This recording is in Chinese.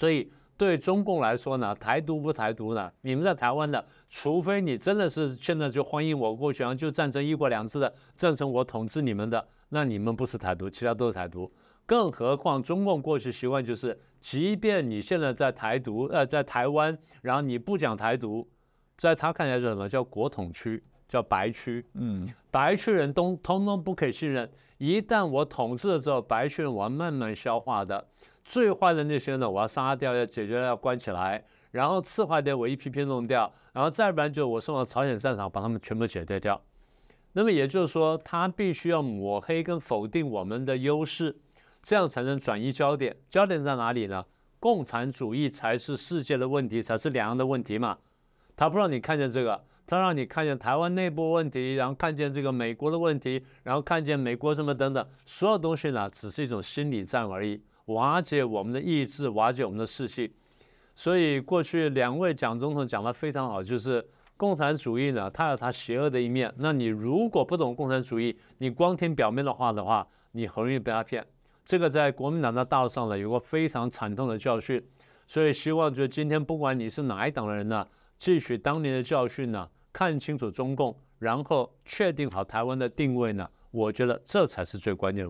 所以，对中共来说呢，台独不台独呢？你们在台湾的，除非你真的是现在就欢迎我过去，然后就赞成一国两制的，赞成我统治你们的，那你们不是台独，其他都是台独。更何况中共过去习惯就是，即便你现在在台独，呃，在台湾，然后你不讲台独，在他看起来是什么叫国统区，叫白区，嗯，白区人都通通不可以信任，一旦我统治了之后，白区人要慢慢消化的。最坏的那些呢，我要杀掉，要解决，要关起来；然后次坏的，我一批批弄掉；然后再不然，就我送到朝鲜战场，把他们全部解决掉。那么也就是说，他必须要抹黑跟否定我们的优势，这样才能转移焦点。焦点在哪里呢？共产主义才是世界的问题，才是两岸的问题嘛。他不让你看见这个，他让你看见台湾内部问题，然后看见这个美国的问题，然后看见美国什么等等，所有东西呢，只是一种心理战而已。瓦解我们的意志，瓦解我们的士气。所以过去两位蒋总统讲的非常好，就是共产主义呢，它有它邪恶的一面。那你如果不懂共产主义，你光听表面的话的话，你很容易被他骗。这个在国民党的道上呢，有个非常惨痛的教训。所以希望就今天不管你是哪一党的人呢，汲取当年的教训呢，看清楚中共，然后确定好台湾的定位呢，我觉得这才是最关键的。